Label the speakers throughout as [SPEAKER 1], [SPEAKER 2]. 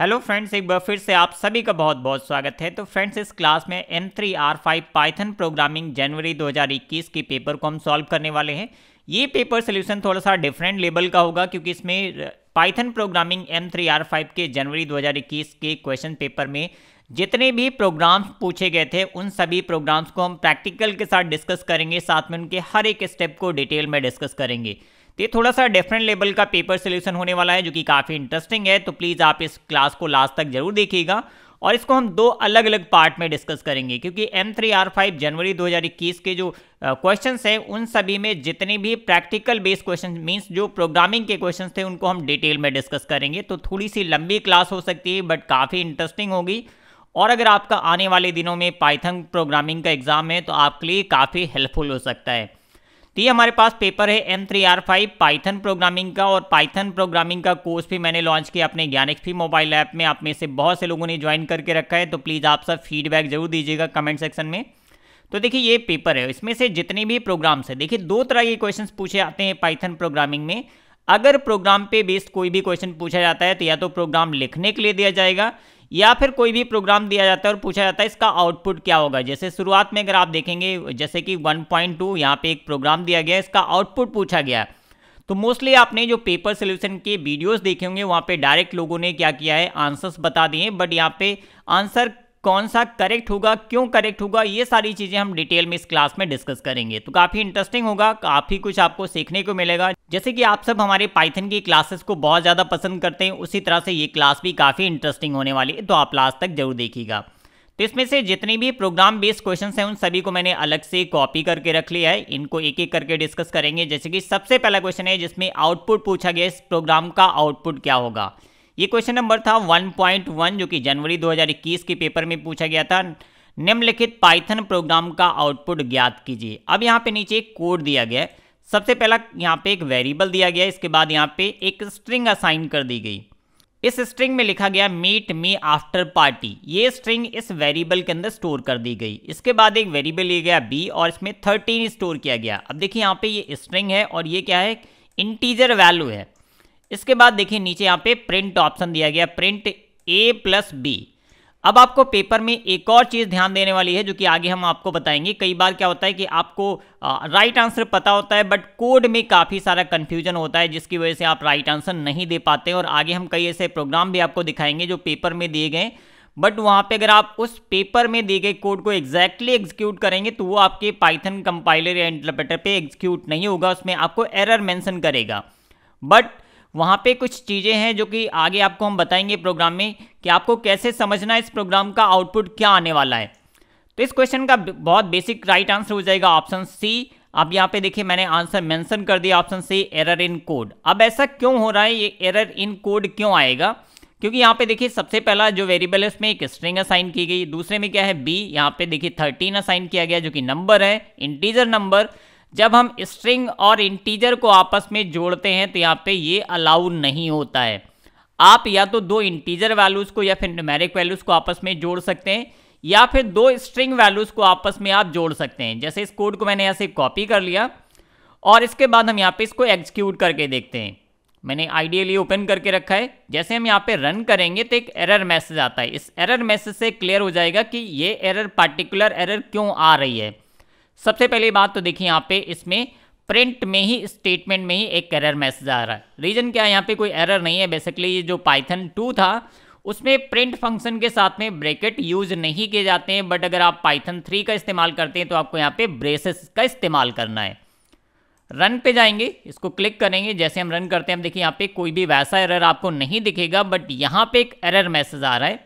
[SPEAKER 1] Hello friends एक बार फिर से आप सभी का बहुत बहुत स्वागत है तो फ्रेंड्स इस क्लास में M three R five Python programming जनवरी 2021 के पेपर को हम सॉल्व करने वाले हैं ये पेपर सोल्यूशन थोड़ा सा डिफरेंट लेवल का होगा क्योंकि इसमें Python programming M three R five के जनवरी 2021 के क्वेश्चन पेपर में जितने भी प्रोग्राम्स पूछे गए थे उन सभी प्रोग्राम्स को हम प्रैक्टिकल के साथ डिस्कस करेंगे साथ में उनके हर एक स्टेप को डिटेल में डिस्कस करेंगे तो ये थोड़ा सा डिफरेंट लेवल का पेपर सोल्यूशन होने वाला है जो कि काफ़ी इंटरेस्टिंग है तो प्लीज़ आप इस क्लास को लास्ट तक जरूर देखिएगा और इसको हम दो अलग अलग पार्ट में डिस्कस करेंगे क्योंकि एम थ्री आर फाइव जनवरी 2021 के जो क्वेश्चंस हैं उन सभी में जितने भी प्रैक्टिकल बेस्ड क्वेश्चन मींस जो प्रोग्रामिंग के क्वेश्चंस थे उनको हम डिटेल में डिस्कस करेंगे तो थोड़ी सी लंबी क्लास हो सकती है बट काफ़ी इंटरेस्टिंग होगी और अगर आपका आने वाले दिनों में पाइथन प्रोग्रामिंग का एग्ज़ाम है तो आपके लिए काफ़ी हेल्पफुल हो सकता है तो ये हमारे पास पेपर है M three R five Python programming का और पाइथन प्रोग्रामिंग का कोर्स भी मैंने लॉन्च किया अपने ज्ञान एक्सपी मोबाइल ऐप में आप में से बहुत से लोगों ने ज्वाइन करके रखा है तो प्लीज़ आप सब फीडबैक जरूर दीजिएगा कमेंट सेक्शन में तो देखिए ये पेपर है इसमें से जितने भी प्रोग्राम्स हैं देखिए दो तरह के क्वेश्चन पूछे जाते हैं पाइथन प्रोग्रामिंग में अगर प्रोग्राम पे बेस्ड कोई भी क्वेश्चन पूछा जाता है तो या तो प्रोग्राम लिखने के लिए दिया जाएगा या फिर कोई भी प्रोग्राम दिया जाता है और पूछा जाता है इसका आउटपुट क्या होगा जैसे शुरुआत में अगर आप देखेंगे जैसे कि 1.2 पॉइंट यहाँ पे एक प्रोग्राम दिया गया इसका आउटपुट पूछा गया है तो मोस्टली आपने जो पेपर सोल्यूशन के वीडियोस देखे होंगे वहाँ पे डायरेक्ट लोगों ने क्या किया है आंसर्स बता दिए बट यहाँ पे आंसर कौन सा करेक्ट होगा क्यों करेक्ट होगा ये सारी चीज़ें हम डिटेल में इस क्लास में डिस्कस करेंगे तो काफ़ी इंटरेस्टिंग होगा काफ़ी कुछ आपको सीखने को मिलेगा जैसे कि आप सब हमारे पाइथन की क्लासेस को बहुत ज़्यादा पसंद करते हैं उसी तरह से ये क्लास भी काफ़ी इंटरेस्टिंग होने वाली है तो आप लास्ट तक जरूर देखिएगा तो इसमें से जितने भी प्रोग्राम बेस्ड क्वेश्चन हैं उन सभी को मैंने अलग से कॉपी करके रख लिया है इनको एक एक करके डिस्कस करेंगे जैसे कि सबसे पहला क्वेश्चन है जिसमें आउटपुट पूछा गया इस प्रोग्राम का आउटपुट क्या होगा ये क्वेश्चन नंबर था 1.1 जो कि जनवरी 2021 के पेपर में पूछा गया था निम्नलिखित पाइथन प्रोग्राम का आउटपुट ज्ञात कीजिए अब यहाँ पे नीचे एक कोड दिया गया है सबसे पहला यहाँ पे एक वेरिएबल दिया गया इसके बाद यहाँ पे एक स्ट्रिंग असाइन कर दी गई इस स्ट्रिंग में लिखा गया मीट मी आफ्टर पार्टी ये स्ट्रिंग इस वेरिएबल के अंदर स्टोर कर दी गई इसके बाद एक वेरिएबल लिया गया बी और इसमें थर्टीन स्टोर किया गया अब देखिए यहाँ पे ये स्ट्रिंग है और ये क्या है इंटीजर वैल्यू है इसके बाद देखिए नीचे यहाँ पे प्रिंट ऑप्शन दिया गया प्रिंट ए प्लस बी अब आपको पेपर में एक और चीज़ ध्यान देने वाली है जो कि आगे हम आपको बताएंगे कई बार क्या होता है कि आपको राइट आंसर पता होता है बट कोड में काफ़ी सारा कन्फ्यूजन होता है जिसकी वजह से आप राइट आंसर नहीं दे पाते और आगे हम कई ऐसे प्रोग्राम भी आपको दिखाएंगे जो पेपर में दिए गए बट वहाँ पे अगर आप उस पेपर में दिए गए कोड को एग्जैक्टली exactly एग्जीक्यूट करेंगे तो वो आपके पाइथन कंपाइलर या इंटरप्रेटर पे एग्जीक्यूट नहीं होगा उसमें आपको एरर मेंशन करेगा बट वहाँ पे कुछ चीज़ें हैं जो कि आगे आपको हम बताएंगे प्रोग्राम में कि आपको कैसे समझना है इस प्रोग्राम का आउटपुट क्या आने वाला है तो इस क्वेश्चन का बहुत बेसिक राइट आंसर हो जाएगा ऑप्शन सी अब यहाँ पे देखिए मैंने आंसर मेंशन कर दिया option C error in code अब ऐसा क्यों हो रहा है ये एरर इन कोड क्यों आएगा क्योंकि यहाँ पे देखिए सबसे पहला जो वेरिएबल है उसमें एक स्ट्रिंग असाइन की गई दूसरे में क्या है बी यहाँ पे देखिए थर्टीन असाइन किया गया जो कि नंबर है इंटीजर नंबर जब हम स्ट्रिंग और इंटीजर को आपस में जोड़ते हैं तो यहाँ पे ये अलाउ नहीं होता है आप या तो दो इंटीजर वैल्यूज़ को या फिर न्यूमेरिक वैल्यूज़ को आपस में जोड़ सकते हैं या फिर दो स्ट्रिंग वैल्यूज़ को आपस में आप जोड़ सकते हैं जैसे इस कोड को मैंने यहाँ से कॉपी कर लिया और इसके बाद हम यहाँ पे इसको एग्जीक्यूट करके देखते हैं मैंने आइडियली ओपन करके रखा है जैसे हम यहाँ पे रन करेंगे तो एक एरर मैसेज आता है इस एरर मैसेज से क्लियर हो जाएगा कि ये एरर पार्टिकुलर एरर क्यों आ रही है सबसे पहली बात तो देखिए यहाँ पे इसमें प्रिंट में ही स्टेटमेंट में ही एक एरर मैसेज आ रहा है रीजन क्या है यहाँ पे कोई एरर नहीं है बेसिकली ये जो पाइथन टू था उसमें प्रिंट फंक्शन के साथ में ब्रेकेट यूज नहीं किए जाते हैं बट अगर आप पाइथन थ्री का इस्तेमाल करते हैं तो आपको यहाँ पे ब्रेसेस का इस्तेमाल करना है रन पे जाएंगे इसको क्लिक करेंगे जैसे हम रन करते हैं हम देखिए यहाँ पे कोई भी वैसा एरर आपको नहीं दिखेगा बट यहाँ पे एक एरर मैसेज आ रहा है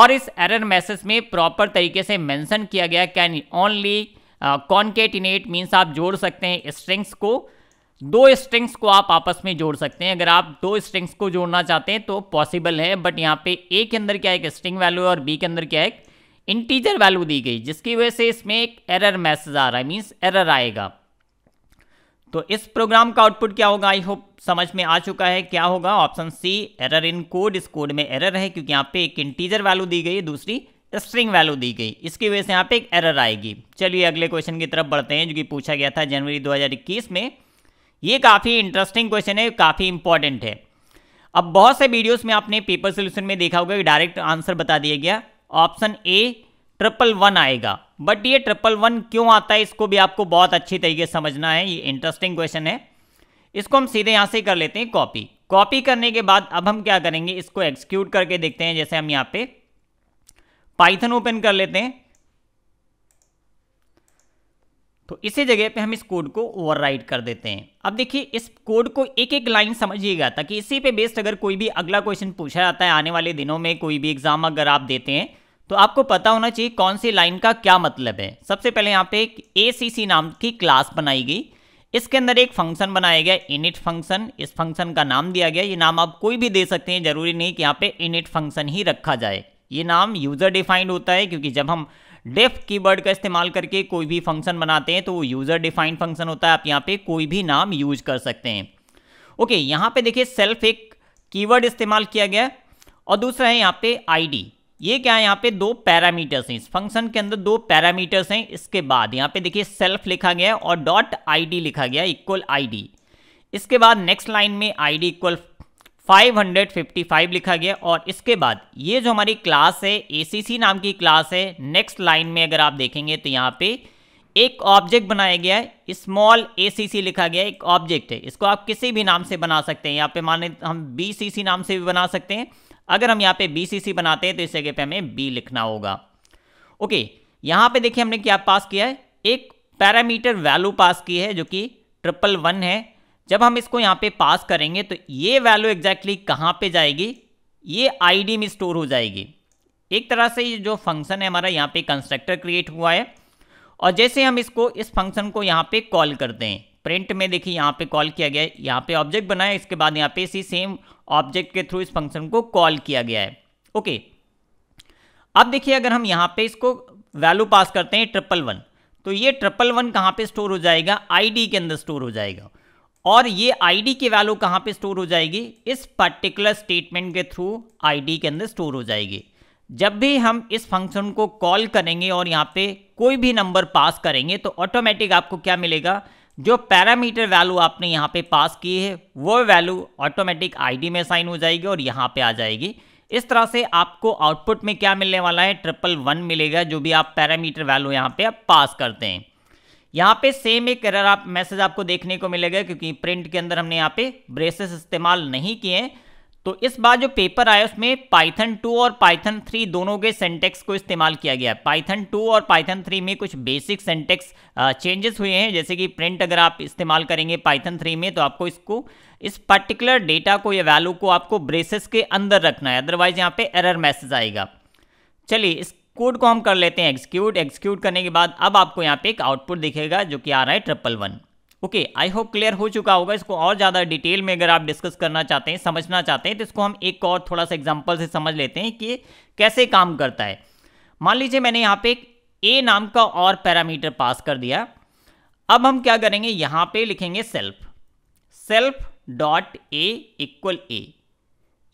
[SPEAKER 1] और इस एरर मैसेज में प्रॉपर तरीके से मैंसन किया गया कैन ओनली कॉन्केटिनेट मीन्स आप जोड़ सकते हैं स्ट्रिंग्स को दो स्ट्रिंग्स को आप आपस में जोड़ सकते हैं अगर आप दो स्ट्रिंग्स को जोड़ना चाहते हैं तो पॉसिबल है बट यहाँ पे ए के अंदर क्या एक स्ट्रिंग वैल्यू और बी के अंदर क्या एक इंटीजर वैल्यू दी गई जिसकी वजह से इसमें एक एरर मैसेज आ रहा है मीन्स एरर आएगा तो इस प्रोग्राम का आउटपुट क्या होगा आई होप समझ में आ चुका है क्या होगा option C error in code इस कोड में एरर है क्योंकि यहाँ पे एक इंटीजर वैल्यू दी गई है दूसरी स्ट्रिंग वैल्यू दी गई इसकी वजह से यहाँ पे एक एरर आएगी चलिए अगले क्वेश्चन की तरफ बढ़ते हैं जो कि पूछा गया था जनवरी 2021 में ये काफ़ी इंटरेस्टिंग क्वेश्चन है काफ़ी इंपॉर्टेंट है अब बहुत से वीडियोस में आपने पेपर सोल्यूशन में देखा होगा कि डायरेक्ट आंसर बता दिया गया ऑप्शन ए ट्रिपल वन आएगा बट ये ट्रिपल वन क्यों आता है इसको भी आपको बहुत अच्छी तरीके से समझना है ये इंटरेस्टिंग क्वेश्चन है इसको हम सीधे यहाँ से कर लेते हैं कॉपी कॉपी करने के बाद अब हम क्या करेंगे इसको एक्सक्यूट करके देखते हैं जैसे हम यहाँ पर पाइथन ओपन कर लेते हैं तो इसी जगह पे हम इस कोड को ओवरराइड कर देते हैं अब देखिए इस कोड को एक एक लाइन समझिएगा ताकि इसी पे बेस्ड अगर कोई भी अगला क्वेश्चन पूछा जाता है आने वाले दिनों में कोई भी एग्जाम अगर आप देते हैं तो आपको पता होना चाहिए कौन सी लाइन का क्या मतलब है सबसे पहले यहाँ पे एक ए नाम की क्लास बनाई गई इसके अंदर एक फंक्शन बनाया गया इनिट फंक्शन इस फंक्शन का नाम दिया गया ये नाम आप कोई भी दे सकते हैं जरूरी नहीं कि यहाँ पे इनिट फंक्शन ही रखा जाए ये नाम यूज़र डिफाइंड होता है क्योंकि जब हम डेफ कीवर्ड का इस्तेमाल करके कोई भी फंक्शन बनाते हैं तो वो यूज़र डिफाइंड फंक्शन होता है आप यहाँ पे कोई भी नाम यूज कर सकते हैं ओके यहाँ पे देखिए सेल्फ एक कीवर्ड इस्तेमाल किया गया और दूसरा है यहाँ पे आईडी ये क्या है यहाँ पे दो पैरामीटर्स हैं इस फंक्शन के अंदर दो पैरामीटर्स हैं इसके बाद यहाँ पे देखिए सेल्फ लिखा गया और डॉट आईडी लिखा गया इक्वल आईडी इसके बाद नेक्स्ट लाइन में आईडी इक्वल 555 लिखा गया और इसके बाद ये जो हमारी क्लास है एसीसी नाम की क्लास है नेक्स्ट लाइन में अगर आप देखेंगे तो यहाँ पे एक ऑब्जेक्ट बनाया गया है स्मॉल एसीसी लिखा गया एक ऑब्जेक्ट है इसको आप किसी भी नाम से बना सकते हैं यहाँ पे माने हम बीसीसी नाम से भी बना सकते हैं अगर हम यहाँ पे बीसीसी बनाते हैं तो इस जगह पर हमें बी लिखना होगा ओके यहाँ पे देखिए हमने क्या पास किया है एक पैरामीटर वैल्यू पास की है जो कि ट्रिपल वन है जब हम इसको यहाँ पे पास करेंगे तो ये वैल्यू एग्जैक्टली कहाँ पे जाएगी ये आईडी में स्टोर हो जाएगी एक तरह से ये जो फंक्शन है हमारा यहाँ पे कंस्ट्रक्टर क्रिएट हुआ है और जैसे हम इसको इस फंक्शन को यहाँ पे कॉल करते हैं प्रिंट में देखिए यहाँ पे कॉल किया गया है यहाँ पे ऑब्जेक्ट बनाया इसके बाद यहाँ पे इसी सेम ऑब्जेक्ट के थ्रू इस फंक्शन को कॉल किया गया है ओके अब देखिए अगर हम यहाँ पे इसको वैल्यू पास करते हैं ट्रिपल वन तो ये ट्रिपल वन कहाँ पे स्टोर हो जाएगा आईडी के अंदर स्टोर हो जाएगा और ये आईडी की वैल्यू कहाँ पे स्टोर हो जाएगी इस पर्टिकुलर स्टेटमेंट के थ्रू आईडी के अंदर स्टोर हो जाएगी जब भी हम इस फंक्शन को कॉल करेंगे और यहाँ पे कोई भी नंबर पास करेंगे तो ऑटोमेटिक आपको क्या मिलेगा जो पैरामीटर वैल्यू आपने यहाँ पे पास की है वो वैल्यू ऑटोमेटिक आईडी में साइन हो जाएगी और यहाँ पे आ जाएगी इस तरह से आपको आउटपुट में क्या मिलने वाला है ट्रिपल वन मिलेगा जो भी आप पैरामीटर वैल्यू यहाँ पे आप पास करते हैं यहाँ पे सेम एक एरर आप मैसेज आपको देखने को मिलेगा क्योंकि प्रिंट के अंदर हमने यहाँ पे ब्रेसेस इस्तेमाल नहीं किए तो इस बार जो पेपर आया उसमें पाइथन टू और पाइथन थ्री दोनों के सेंटेक्स को इस्तेमाल किया गया है पाइथन टू और पाइथन थ्री में कुछ बेसिक सेंटेक्स चेंजेस हुए हैं जैसे कि प्रिंट अगर आप इस्तेमाल करेंगे पाइथन थ्री में तो आपको इसको इस पर्टिकुलर डेटा को या वैल्यू को आपको ब्रेसेस के अंदर रखना है अदरवाइज यहाँ पे एरर मैसेज आएगा चलिए इस कोड को हम कर लेते हैं एक्सक्यूट एग्जीक्यूट करने के बाद अब आपको यहाँ पे एक आउटपुट दिखेगा जो कि आ रहा है triple one okay I hope clear हो चुका होगा इसको और ज़्यादा डिटेल में अगर आप डिस्कस करना चाहते हैं समझना चाहते हैं तो इसको हम एक और थोड़ा सा एग्जाम्पल से समझ लेते हैं कि कैसे काम करता है मान लीजिए मैंने यहाँ पे ए नाम का और पैरामीटर पास कर दिया अब हम क्या करेंगे यहाँ पे लिखेंगे self self dot A equal A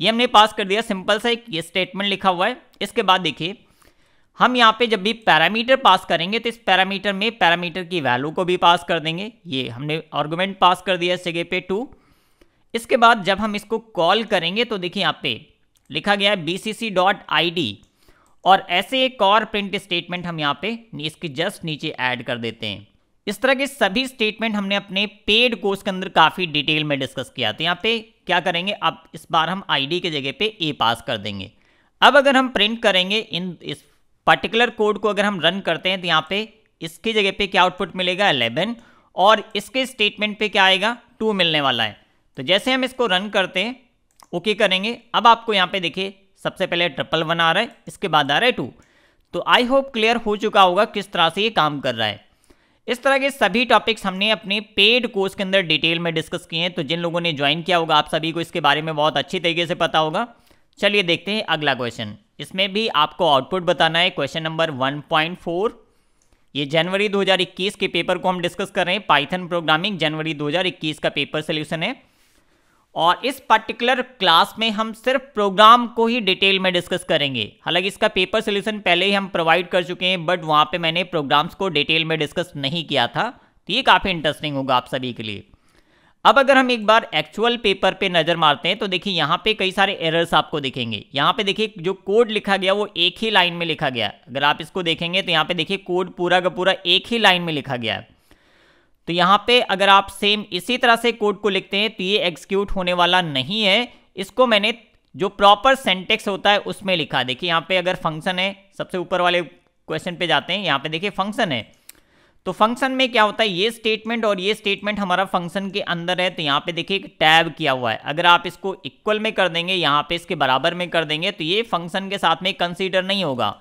[SPEAKER 1] ये हमने पास कर दिया सिंपल सा एक ये स्टेटमेंट लिखा हुआ है इसके बाद देखिए हम यहाँ पे जब भी पैरामीटर पास करेंगे तो इस पैरामीटर में पैरामीटर की वैल्यू को भी पास कर देंगे ये हमने आर्गूमेंट पास कर दिया इस जगह पे टू इसके बाद जब हम इसको कॉल करेंगे तो देखिए यहाँ पे लिखा गया है B C C dot I D और ऐसे एक और प्रिंट स्टेटमेंट हम यहाँ पे इसके जस्ट नीचे ऐड कर देते हैं इस तरह के सभी स्टेटमेंट हमने अपने पेड कोर्स के अंदर काफ़ी डिटेल में डिस्कस किया था तो यहाँ पे क्या करेंगे अब इस बार हम आईडी के जगह पे ए पास कर देंगे अब अगर हम प्रिंट करेंगे इन इस पर्टिकुलर कोड को अगर हम रन करते हैं तो यहाँ पे इसकी जगह पे क्या आउटपुट मिलेगा एलेवन और इसके स्टेटमेंट पे क्या आएगा टू मिलने वाला है तो जैसे हम इसको रन करते हैं ओके करेंगे अब आपको यहाँ पे देखिए सबसे पहले ट्रिपल वन आ रहा है इसके बाद आ रहा है टू तो आई होप क्लियर हो चुका होगा किस तरह से ये काम कर रहा है इस तरह के सभी टॉपिक्स हमने अपने पेड कोर्स के अंदर डिटेल में डिस्कस किए हैं तो जिन लोगों ने ज्वाइन किया होगा आप सभी को इसके बारे में बहुत अच्छी तरीके से पता होगा चलिए देखते हैं अगला क्वेश्चन इसमें भी आपको आउटपुट बताना है क्वेश्चन नंबर 1.4 ये जनवरी 2021 के पेपर को हम डिस्कस कर रहे हैं पाइथन प्रोग्रामिंग जनवरी 2021 का पेपर सोल्यूशन है और इस पर्टिकुलर क्लास में हम सिर्फ प्रोग्राम को ही डिटेल में डिस्कस करेंगे हालांकि इसका पेपर सोल्यूशन पहले ही हम प्रोवाइड कर चुके हैं बट वहाँ पे मैंने प्रोग्राम्स को डिटेल में डिस्कस नहीं किया था तो ये काफ़ी इंटरेस्टिंग होगा आप सभी के लिए अब अगर हम एक बार एक्चुअल पेपर पे नज़र मारते हैं तो देखिए यहाँ पे कई सारे एरर्स आपको दिखेंगे यहाँ पे देखिए जो कोड लिखा गया वो एक ही लाइन में लिखा गया अगर आप इसको देखेंगे तो यहाँ पे देखिए कोड पूरा का पूरा एक ही लाइन में लिखा गया है तो यहाँ पे अगर आप सेम इसी तरह से कोड को लिखते हैं तो ये एक्सिक्यूट होने वाला नहीं है इसको मैंने जो प्रॉपर सेंटेक्स होता है उसमें लिखा देखिए यहाँ पे अगर फंक्शन है सबसे ऊपर वाले क्वेश्चन पे जाते हैं यहाँ पे देखिए फंक्शन है तो फंक्शन में क्या होता है ये स्टेटमेंट और ये स्टेटमेंट हमारा फंक्शन के अंदर है तो यहाँ पे देखिए एक टैब किया हुआ है अगर आप इसको इक्वल में कर देंगे यहाँ पे इसके बराबर में कर देंगे तो ये फंक्शन के साथ में कंसीडर नहीं होगा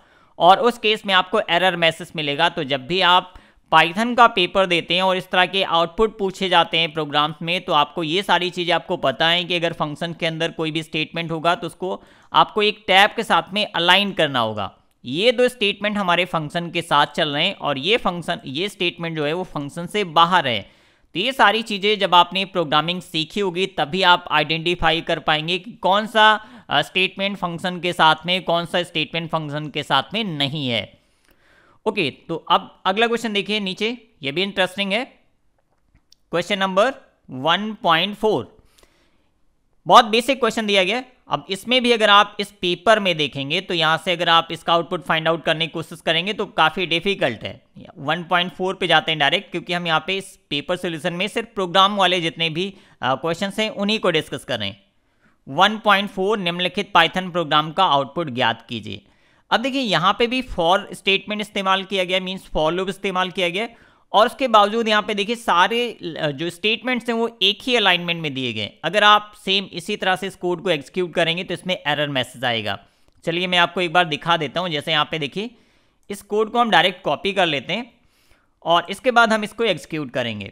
[SPEAKER 1] और उस केस में आपको एरर मैसेज मिलेगा तो जब भी आप पाइथन का पेपर देते हैं और इस तरह के आउटपुट पूछे जाते हैं प्रोग्राम्स में तो आपको ये सारी चीज़ें आपको पता है कि अगर फंक्शन के अंदर कोई भी स्टेटमेंट होगा तो उसको आपको एक टैब के साथ में अलाइन करना होगा ये दो स्टेटमेंट हमारे फंक्शन के साथ चल रहे हैं और ये फंक्शन ये स्टेटमेंट जो है वो फंक्शन से बाहर है तो ये सारी चीज़ें जब आपने प्रोग्रामिंग सीखी होगी तभी आप आइडेंटिफाई कर पाएंगे कि कौन सा स्टेटमेंट फंक्शन के साथ में कौन सा स्टेटमेंट फंक्शन के साथ में नहीं है ओके तो अब अगला क्वेश्चन देखिए नीचे ये भी इंटरेस्टिंग है क्वेश्चन नंबर 1.4 बहुत बेसिक क्वेश्चन दिया गया अब इसमें भी अगर आप इस पेपर में देखेंगे तो यहाँ से अगर आप इसका आउटपुट फाइंड आउट करने की कोशिश करेंगे तो काफ़ी डिफिकल्ट है 1.4 पे जाते हैं डायरेक्ट क्योंकि हम यहाँ पे इस पेपर सोल्यूशन में सिर्फ प्रोग्राम वाले जितने भी क्वेश्चन हैं उन्हीं को डिस्कस कर रहे हैं 1.4 निम्नलिखित पाइथन प्रोग्राम का आउटपुट ज्ञात कीजिए अब देखिए यहाँ पर भी फॉर स्टेटमेंट इस्तेमाल किया गया मीन्स फॉर लुप इस्तेमाल किया गया और उसके बावजूद यहाँ पे देखिए सारे जो स्टेटमेंट्स हैं वो एक ही अलाइनमेंट में दिए गए अगर आप सेम इसी तरह से इस कोड को एग्जीक्यूट करेंगे तो इसमें एरर मैसेज आएगा चलिए मैं आपको एक बार दिखा देता हूँ जैसे यहाँ पे देखिए इस कोड को हम डायरेक्ट कॉपी कर लेते हैं और इसके बाद हम इसको एग्जीक्यूट करेंगे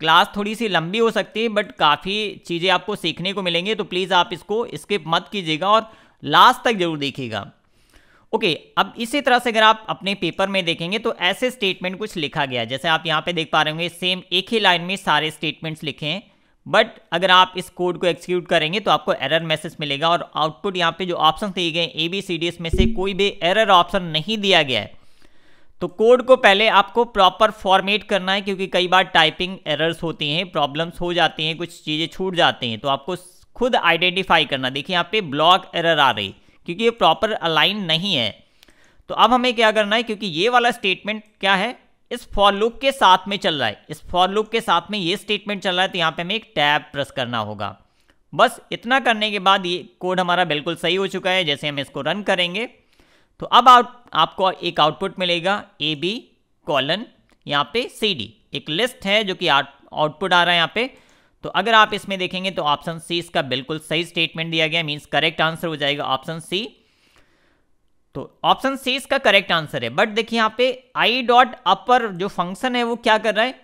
[SPEAKER 1] क्लास थोड़ी सी लंबी हो सकती है बट काफ़ी चीज़ें आपको सीखने को मिलेंगी तो प्लीज़ आप इसको स्किप मत कीजिएगा और लास्ट तक जरूर देखिएगा ओके अब इसी तरह से अगर आप अपने पेपर में देखेंगे तो ऐसे स्टेटमेंट कुछ लिखा गया है जैसे आप यहाँ पे देख पा रहे होंगे सेम एक ही लाइन में सारे स्टेटमेंट्स लिखे हैं बट अगर आप इस कोड को एक्सिक्यूट करेंगे तो आपको एरर मैसेज मिलेगा और आउटपुट यहाँ पे जो ऑप्शन दिए गए ए बी सी डी इसमें से कोई भी एरर ऑप्शन नहीं दिया गया है तो कोड को पहले आपको प्रॉपर फॉर्मेट करना है क्योंकि कई बार टाइपिंग एरर्स होती हैं प्रॉब्लम्स हो जाती हैं कुछ चीज़ें छूट जाती हैं तो आपको खुद आइडेंटिफाई करना देखिए यहाँ पे ब्लॉक एरर आ रही है क्योंकि ये प्रॉपर अलाइन नहीं है तो अब हमें क्या करना है क्योंकि ये वाला स्टेटमेंट क्या है इस फॉर लूप के साथ में चल रहा है इस फॉर लूप के साथ में ये स्टेटमेंट चल रहा है तो यहाँ पे हमें एक टैब प्रेस करना होगा बस इतना करने के बाद ये कोड हमारा बिल्कुल सही हो चुका है जैसे हम इसको रन करेंगे तो अब आप, आपको एक आउटपुट मिलेगा ए बी कॉलन यहाँ पे सी डी एक लिस्ट है जो कि आउटपुट आ रहा है यहाँ पे तो अगर आप इसमें देखेंगे तो ऑप्शन सी इसका बिल्कुल सही स्टेटमेंट दिया गया मीन्स करेक्ट आंसर हो जाएगा ऑप्शन सी तो ऑप्शन सी इसका करेक्ट आंसर है बट देखिए यहाँ पे आई डॉट अपर जो फंक्शन है वो क्या कर रहा है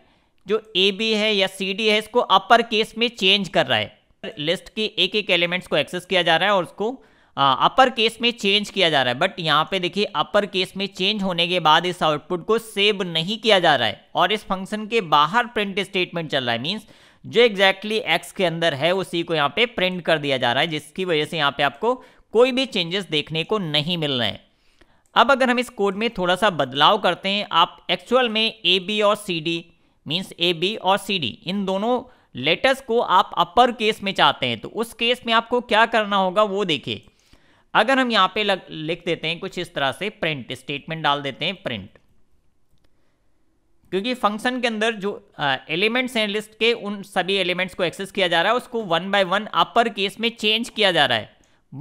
[SPEAKER 1] जो ए बी है या सी डी है इसको अपर केस में चेंज कर रहा है लिस्ट के एक एक एलिमेंट्स को एक्सेस किया जा रहा है और उसको अपर केस में चेंज किया जा रहा है बट यहाँ पे देखिए अपर केस में चेंज होने के बाद इस आउटपुट को सेव नहीं किया जा रहा है और इस फंक्शन के बाहर प्रिंट स्टेटमेंट चल रहा है मीन्स जो एग्जैक्टली exactly एक्स के अंदर है उसी को यहाँ पे प्रिंट कर दिया जा रहा है जिसकी वजह से यहाँ पे आपको कोई भी चेंजेस देखने को नहीं मिल रहे हैं अब अगर हम इस कोड में थोड़ा सा बदलाव करते हैं आप एक्चुअल में ए बी और C D means A B और सी डी इन दोनों लेटर्स को आप अपर केस में चाहते हैं तो उस केस में आपको क्या करना होगा वो देखिए अगर हम यहाँ पे लग, लिख देते हैं कुछ इस तरह से प्रिंट स्टेटमेंट डाल देते हैं प्रिंट क्योंकि फंक्शन के अंदर जो एलिमेंट्स हैं लिस्ट के उन सभी एलिमेंट्स को एक्सेस किया जा रहा है उसको one by one upper case में चेंज किया जा रहा है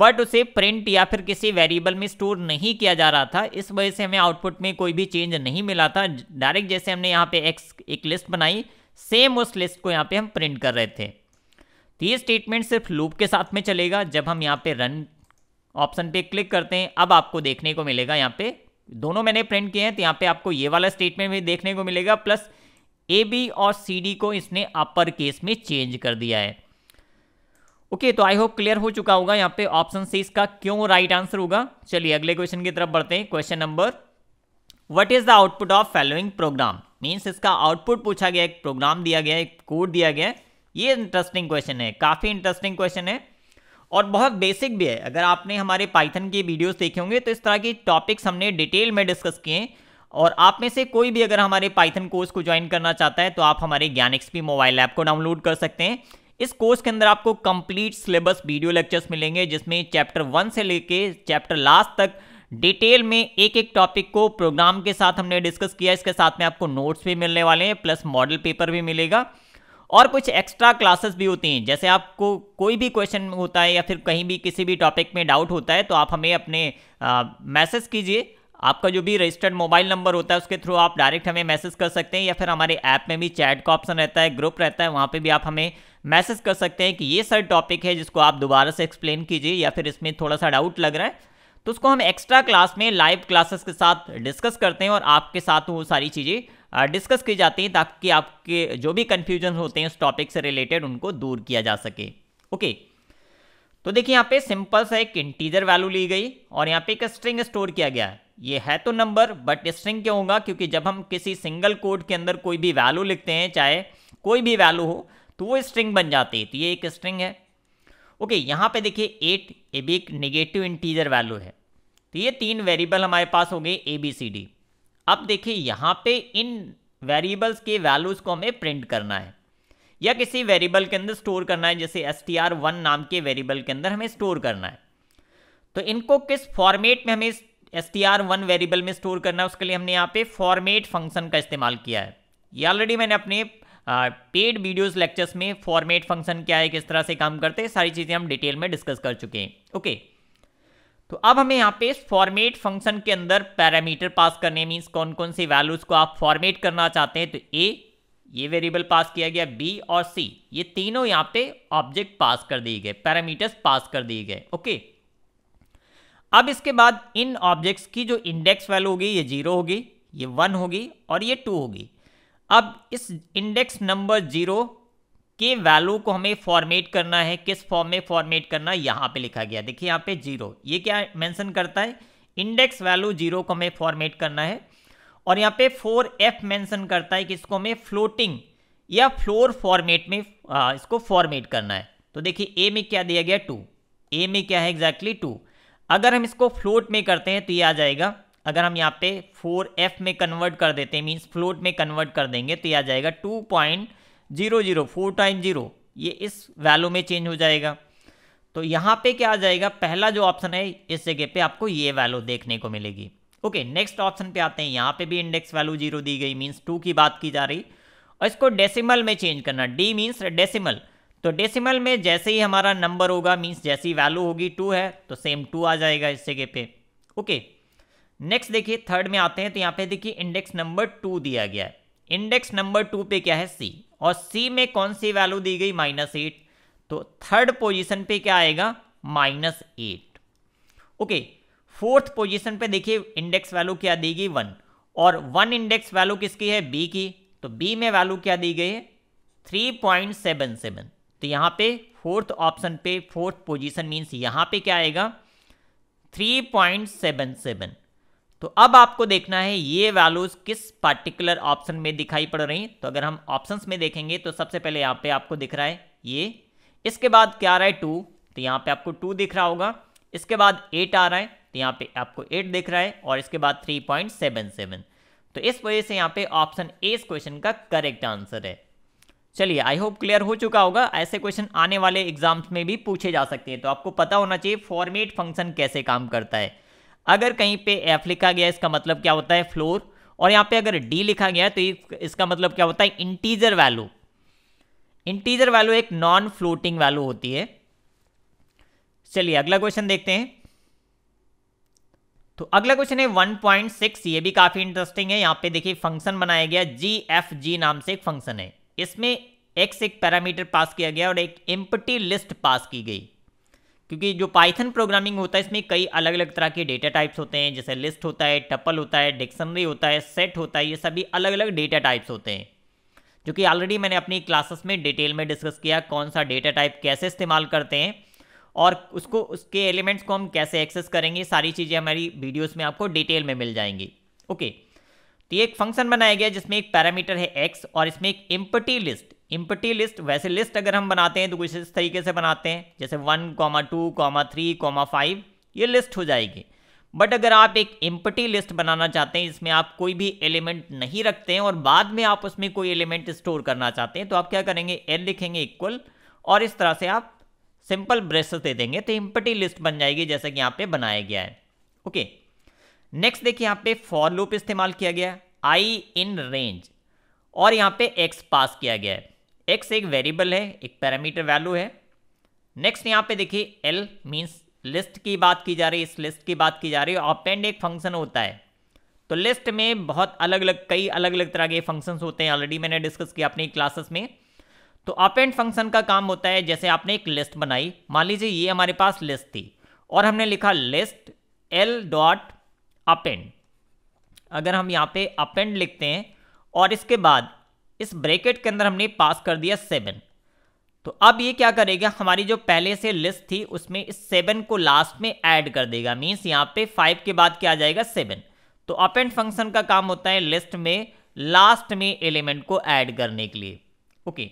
[SPEAKER 1] बट उसे प्रिंट या फिर किसी वेरिएबल में स्टोर नहीं किया जा रहा था इस वजह से हमें आउटपुट में कोई भी चेंज नहीं मिला था डायरेक्ट जैसे हमने यहाँ पे एक्स एक लिस्ट बनाई सेम उस लिस्ट को यहाँ पे हम प्रिंट कर रहे थे तो ये स्टेटमेंट सिर्फ लूप के साथ में चलेगा जब हम यहाँ पे रन ऑप्शन पे क्लिक करते हैं अब आपको देखने को मिलेगा यहाँ पे दोनों मैंने प्रिंट किए हैं तो यहाँ पे आपको ये वाला स्टेटमेंट भी देखने को मिलेगा प्लस ए बी और सी डी को इसने अपर केस में चेंज कर दिया है ओके okay, तो आई होप क्लियर हो चुका होगा यहाँ पे ऑप्शन सी इसका क्यों राइट आंसर होगा चलिए अगले क्वेश्चन की तरफ बढ़ते हैं question number what is the output of following program means इसका आउटपुट पूछा गया एक प्रोग्राम दिया गया एक कोड दिया गया ये इंटरेस्टिंग क्वेश्चन है काफ़ी इंटरेस्टिंग क्वेश्चन है और बहुत बेसिक भी है अगर आपने हमारे पाइथन के वीडियोस देखे होंगे तो इस तरह के टॉपिक्स हमने डिटेल में डिस्कस किए हैं और आप में से कोई भी अगर हमारे पाइथन कोर्स को ज्वाइन करना चाहता है तो आप हमारे ज्ञान एक्सपी मोबाइल ऐप को डाउनलोड कर सकते हैं इस कोर्स के अंदर आपको कंप्लीट सिलेबस वीडियो लेक्चर्स मिलेंगे जिसमें चैप्टर वन से लेके चैप्टर लास्ट तक डिटेल में एक एक टॉपिक को प्रोग्राम के साथ हमने डिस्कस किया इसके साथ में आपको नोट्स भी मिलने वाले हैं प्लस मॉडल पेपर भी मिलेगा और कुछ एक्स्ट्रा क्लासेस भी होती हैं जैसे आपको कोई भी क्वेश्चन होता है या फिर कहीं भी किसी भी टॉपिक में डाउट होता है तो आप हमें अपने मैसेज कीजिए आपका जो भी रजिस्टर्ड मोबाइल नंबर होता है उसके थ्रू आप डायरेक्ट हमें मैसेज कर सकते हैं या फिर हमारे ऐप में भी चैट का ऑप्शन रहता है ग्रुप रहता है वहाँ पर भी आप हमें मैसेज कर सकते हैं कि ये सर टॉपिक है जिसको आप दोबारा से एक्सप्लेन कीजिए या फिर इसमें थोड़ा सा डाउट लग रहा है तो उसको हम एक्स्ट्रा क्लास में लाइव क्लासेस के साथ डिस्कस करते हैं और आपके साथ वो सारी चीज़ें डिस्कस की जाती हैं ताकि आपके जो भी कन्फ्यूजन होते हैं उस टॉपिक से रिलेटेड उनको दूर किया जा सके ओके तो देखिए यहाँ पे सिंपल सा एक इंटीजर वैल्यू ली गई और यहाँ पे एक स्ट्रिंग स्टोर किया गया है ये है तो नंबर बट स्ट्रिंग क्यों होगा क्योंकि जब हम किसी सिंगल कोड के अंदर कोई भी वैल्यू लिखते हैं चाहे कोई भी वैल्यू हो तो वो स्ट्रिंग बन जाती है तो ये एक स्ट्रिंग है ओके यहाँ पे देखिए एट ये भी एक निगेटिव इंटीजर वैल्यू है तो ये तीन वेरिएबल हमारे पास हो गए ए बी सी डी अब देखिए यहाँ पे इन वेरिएबल्स के वैल्यूज़ को हमें प्रिंट करना है या किसी वेरिएबल के अंदर स्टोर करना है जैसे एस टी आर वन नाम के वेरिएबल के अंदर हमें स्टोर करना है तो इनको किस फॉर्मेट में हमें S T R one variable में स्टोर करना है उसके लिए हमने यहाँ पे फॉर्मेट फंक्शन का इस्तेमाल किया है ये ऑलरेडी मैंने अपने पेड वीडियोज लेक्चर्स में फॉर्मेट फंक्शन क्या है किस तरह से काम करते हैं सारी चीज़ें हम डिटेल में डिस्कस कर चुके हैं ओके okay. तो अब हमें यहाँ पे फॉर्मेट फंक्शन के अंदर पैरामीटर पास करने मीन्स कौन कौन सी वैल्यूज को आप फॉर्मेट करना चाहते हैं तो ए ये वेरिएबल पास किया गया बी और सी ये तीनों यहाँ पे ऑब्जेक्ट पास कर दिए गए पैरामीटर्स पास कर दिए गए ओके अब इसके बाद इन ऑब्जेक्ट्स की जो इंडेक्स वैल्यू होगी ये जीरो होगी ये वन होगी और ये टू होगी अब इस इंडेक्स नंबर जीरो के वैल्यू को हमें फॉर्मेट करना है किस फॉर्म में फॉर्मेट करना यहाँ पे लिखा गया देखिए यहाँ पे जीरो ये क्या मेंशन करता है इंडेक्स वैल्यू जीरो को हमें फॉर्मेट करना है और यहाँ पे फोर एफ मैंसन करता है कि इसको हमें फ्लोटिंग या फ्लोर फॉर्मेट में आ, इसको फॉर्मेट करना है तो देखिए ए में क्या दिया गया टू ए में क्या है एग्जैक्टली टू अगर हम इसको फ्लोट में करते हैं तो ये आ जाएगा अगर हम यहाँ पे फोर एफ में कन्वर्ट कर देते हैं मीन्स फ्लोट में कन्वर्ट कर देंगे तो ये आ जाएगा two point zero zero four time zero ये इस वैल्यू में चेंज हो जाएगा तो यहाँ पे क्या आ जाएगा पहला जो ऑप्शन है इस जगह पे आपको ये वैल्यू देखने को मिलेगी ओके नेक्स्ट ऑप्शन पे आते हैं यहाँ पे भी इंडेक्स वैल्यू जीरो दी गई मीन्स टू की बात की जा रही और इसको डेसिमल में चेंज करना डी मीन्स डेसिमल तो डेसिमल में जैसे ही हमारा नंबर होगा मीन्स जैसी वैल्यू होगी टू है तो सेम टू आ जाएगा इस जगह पे ओके नेक्स्ट देखिए थर्ड में आते हैं तो यहाँ पे देखिए इंडेक्स नंबर टू दिया गया है इंडेक्स नंबर टू पे क्या है सी और सी में कौन सी वैल्यू दी गई माइनस एट तो थर्ड पोजीशन पे क्या आएगा minus eight okay fourth position पे देखिए इंडेक्स वैल्यू क्या दी गई वन और वन इंडेक्स वैल्यू किसकी है बी की तो बी में वैल्यू क्या दी गई है थ्री पॉइंट सेवन सेवन तो यहाँ पे फोर्थ ऑप्शन पे फोर्थ पोजीशन मीन्स यहां पे क्या आएगा थ्री पॉइंट सेवन सेवन तो अब आपको देखना है ये वैल्यूज किस पार्टिकुलर ऑप्शन में दिखाई पड़ रही तो अगर हम ऑप्शन में देखेंगे तो सबसे पहले यहाँ पे आपको दिख रहा है ये इसके बाद क्या आ रहा है टू तो यहाँ पे आपको टू दिख रहा होगा इसके बाद एट आ रहा है तो यहाँ पे आपको एट दिख रहा है और इसके बाद थ्री पॉइंट सेवन सेवन तो इस वजह से यहाँ पे ऑप्शन ए इस क्वेश्चन का करेक्ट आंसर है चलिए आई होप क्लियर हो चुका होगा ऐसे क्वेश्चन आने वाले एग्जाम्स में भी पूछे जा सकते हैं तो आपको पता होना चाहिए फॉर्मेट फंक्शन कैसे काम करता है अगर कहीं पे एफ लिखा गया इसका मतलब क्या होता है फ्लोर और यहां पे अगर डी लिखा गया तो इसका मतलब क्या होता है इंटीजर वैल्यू इंटीजर वैल्यू एक नॉन फ्लोटिंग वैल्यू होती है चलिए अगला क्वेश्चन देखते हैं तो अगला क्वेश्चन है वन पॉइंट सिक्स ये भी काफी इंटरेस्टिंग है यहां पे देखिए फंक्शन बनाया गया जी एफ जी नाम से एक फंक्शन है इसमें एक्स एक पैरामीटर पास किया गया और एक एम्पटी लिस्ट पास की गई क्योंकि जो पाइथन प्रोग्रामिंग होता है इसमें कई अलग अलग तरह के डेटा टाइप्स होते हैं जैसे लिस्ट होता है टपल होता है डिक्शनरी होता है सेट होता है ये सभी अलग अलग डेटा टाइप्स होते हैं जो कि ऑलरेडी मैंने अपनी क्लासेस में डिटेल में डिस्कस किया कौन सा डेटा टाइप कैसे इस्तेमाल करते हैं और उसको उसके एलिमेंट्स को हम कैसे एक्सेस करेंगे सारी चीज़ें हमारी वीडियोज़ में आपको डिटेल में मिल जाएंगी ओके तो ये एक फंक्शन बनाया गया जिसमें एक पैरामीटर है एक्स और इसमें एक एम्पटी लिस्ट इम्पटी लिस्ट वैसे लिस्ट अगर हम बनाते हैं तो कुछ इस तरीके से बनाते हैं जैसे one comma two comma three comma five ये लिस्ट हो जाएगी बट अगर आप एक इम्पटी लिस्ट बनाना चाहते हैं इसमें आप कोई भी एलिमेंट नहीं रखते हैं और बाद में आप उसमें कोई एलिमेंट स्टोर करना चाहते हैं तो आप क्या करेंगे एल लिखेंगे इक्वल और इस तरह से आप सिंपल ब्रेस दे देंगे तो इम्पटी लिस्ट बन जाएगी जैसा कि यहाँ पे बनाया गया है ओके नेक्स्ट देखिए यहाँ पे फॉर लूप इस्तेमाल किया गया आई इन रेंज और यहाँ पे एक्स पास किया गया है एक्स एक वेरिएबल है एक पैरामीटर वैल्यू है नेक्स्ट यहाँ पे देखिए एल मीन्स लिस्ट की बात की जा रही है इस लिस्ट की बात की जा रही है ऑपेंड एक फंक्शन होता है तो लिस्ट में बहुत अलग अलग कई अलग अलग तरह के फंक्शन होते हैं ऑलरेडी मैंने डिस्कस किया अपनी क्लासेस में तो अपेंड फंक्शन का काम होता है जैसे आपने एक लिस्ट बनाई मान लीजिए ये हमारे पास लिस्ट थी और हमने लिखा लिस्ट एल डॉट अपेंड अगर हम यहाँ पे अपेंड लिखते हैं और इसके बाद इस ब्रैकेट के अंदर हमने पास कर दिया सेवन तो अब ये क्या करेगा हमारी जो पहले से लिस्ट थी उसमें इस सेवन को लास्ट में ऐड कर देगा मीन्स यहाँ पे फाइव के बाद क्या आ जाएगा सेवन तो अप फंक्शन का काम होता है लिस्ट में लास्ट में एलिमेंट को ऐड करने के लिए ओके